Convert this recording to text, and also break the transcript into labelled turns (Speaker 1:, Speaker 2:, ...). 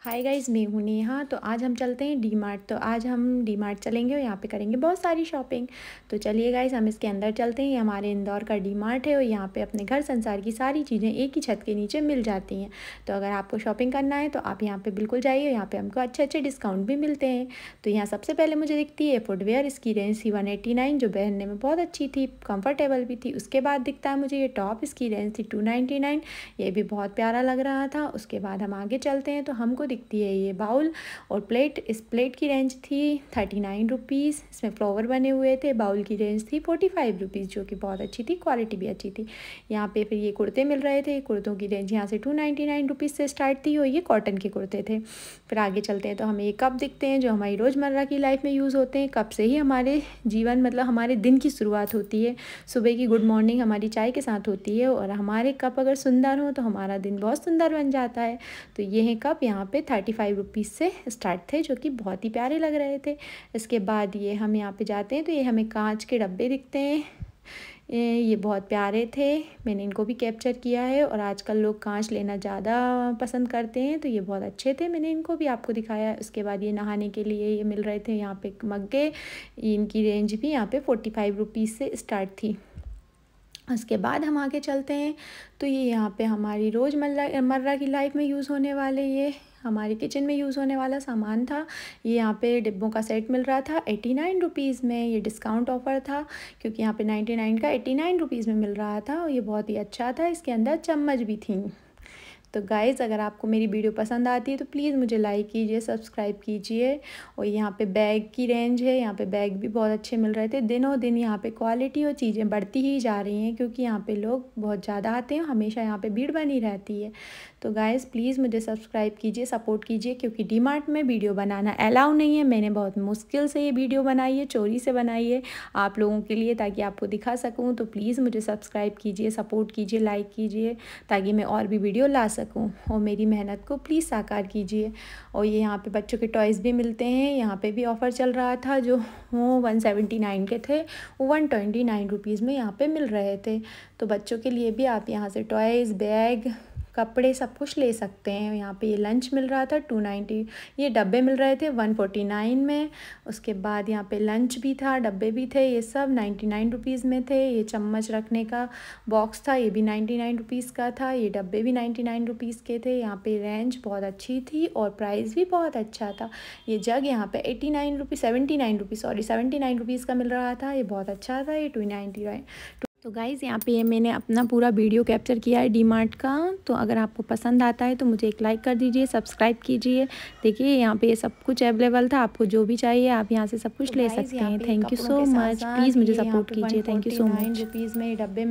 Speaker 1: hi guys मैं हूँ नेहा तो आज हम चलते हैं डी मार्ट तो आज हम डी मार्ट चलेंगे और यहाँ पे करेंगे बहुत सारी शॉपिंग तो चलिए गाइस हम इसके अंदर चलते हैं ये हमारे इंदौर का डी मार्ट है और यहाँ पे अपने घर संसार की सारी चीज़ें एक ही छत के नीचे मिल जाती हैं तो अगर आपको शॉपिंग करना है तो आप यहाँ पर बिल्कुल जाइए यहाँ पर हमको अच्छे अच्छे डिस्काउंट भी मिलते हैं तो यहाँ सबसे पहले मुझे दिखती है फुटवेयर इसकी रेंज थी वन जो पहनने में बहुत अच्छी थी कम्फर्टेबल भी थी उसके बाद दिखता है मुझे ये टॉप इसकी रेंज थी टू ये भी बहुत प्यारा लग रहा था उसके बाद हम आगे चलते हैं तो हमको दिखती है ये बाउल और प्लेट इस प्लेट की रेंज थी थर्टी नाइन रुपीज़ इसमें फ्लावर बने हुए थे बाउल की रेंज थी फोर्टी फाइव रुपीज़ जो कि बहुत अच्छी थी क्वालिटी भी अच्छी थी यहाँ पे फिर ये कुर्ते मिल रहे थे कुर्तों की रेंज यहाँ से टू नाइन्टी नाइन रुपीज़ से स्टार्ट थी और ये कॉटन के कुर्ते थे फिर आगे चलते हैं तो हमें ये कप दिखते हैं जो हमारी रोज़मर्रा की लाइफ में यूज़ होते हैं कप से ही हमारे जीवन मतलब हमारे दिन की शुरुआत होती है सुबह की गुड मॉर्निंग हमारी चाय के साथ होती है और हमारे कप अगर सुंदर हो तो हमारा दिन बहुत सुंदर बन जाता है तो ये हैं कप यहाँ पे पे थर्टी फाइव रुपीज़ से स्टार्ट थे जो कि बहुत ही प्यारे लग रहे थे इसके बाद ये हम यहाँ पे जाते हैं तो ये हमें कांच के डब्बे दिखते हैं ये बहुत प्यारे थे मैंने इनको भी कैप्चर किया है और आजकल लोग कांच लेना ज़्यादा पसंद करते हैं तो ये बहुत अच्छे थे मैंने इनको भी आपको दिखाया उसके बाद ये नहाने के लिए ये मिल रहे थे यहाँ पे मग्गे इनकी रेंज भी यहाँ पे फोर्टी फाइव रुपीज़ से स्टार्ट थी उसके बाद हम आगे चलते हैं तो ये यहाँ पे हमारी रोज़मर्रा मर्रा की लाइफ में यूज़ होने वाले ये हमारे किचन में यूज़ होने वाला सामान था ये यहाँ पे डिब्बों का सेट मिल रहा था एटी नाइन रुपीज़ में ये डिस्काउंट ऑफ़र था क्योंकि यहाँ पे नाइन्टी नाइन का एटी नाइन रुपीज़ में मिल रहा था और ये बहुत ही अच्छा था इसके अंदर चम्मच भी थी तो गाइज़ अगर आपको मेरी वीडियो पसंद आती है तो प्लीज़ मुझे लाइक कीजिए सब्सक्राइब कीजिए और यहाँ पे बैग की रेंज है यहाँ पे बैग भी बहुत अच्छे मिल रहे थे दिनों दिन यहाँ पे क्वालिटी और चीज़ें बढ़ती ही जा रही हैं क्योंकि यहाँ पे लोग बहुत ज़्यादा आते हैं हमेशा यहाँ पे भीड़ बनी रहती है तो गाइज़ प्लीज़ मुझे सब्सक्राइब कीजिए सपोर्ट कीजिए क्योंकि डी में वीडियो बनाना अलाउ नहीं है मैंने बहुत मुश्किल से ये वीडियो बनाई है चोरी से बनाई है आप लोगों के लिए ताकि आपको दिखा सकूँ तो प्लीज़ मुझे सब्सक्राइब कीजिए सपोर्ट कीजिए लाइक कीजिए ताकि मैं और भी वीडियो ला सकूं और मेरी मेहनत को प्लीज़ साकार कीजिए और ये यहाँ पे बच्चों के टॉयज़ भी मिलते हैं यहाँ पे भी ऑफ़र चल रहा था जो वो वन सेवेंटी नाइन के थे वो वन ट्वेंटी नाइन रुपीज़ में यहाँ पे मिल रहे थे तो बच्चों के लिए भी आप यहाँ से टॉयज़ बैग कपड़े सब कुछ ले सकते हैं यहाँ पे ये लंच मिल रहा था टू नाइन्टी ये डब्बे मिल रहे थे वन फोर्टी नाइन में उसके बाद यहाँ पे लंच भी था डब्बे भी थे ये सब नाइन्टी नाइन रुपीज़ में थे ये चम्मच रखने का बॉक्स था ये भी नाइन्टी नाइन रुपीज़ का था ये डब्बे भी नाइन्टी नाइन रुपीज़ के थे यहाँ पे रेंज बहुत अच्छी थी और प्राइस भी बहुत अच्छा था ये जग यहाँ पे eighty nine rupees seventy nine rupees sorry seventy nine rupees का मिल रहा था ये बहुत अच्छा था ये टू नाइन्टी नाइन तो गाइज़ यहाँ पे मैंने अपना पूरा वीडियो कैप्चर किया है मार्ट का तो अगर आपको पसंद आता है तो मुझे एक लाइक कर दीजिए सब्सक्राइब कीजिए देखिए यहाँ पे ये सब कुछ अवेलेबल था आपको जो भी चाहिए आप यहाँ से सब कुछ तो ले सकते हैं thank you so much please मुझे सपोर्ट कीजिए thank you so much rupees में डब्बे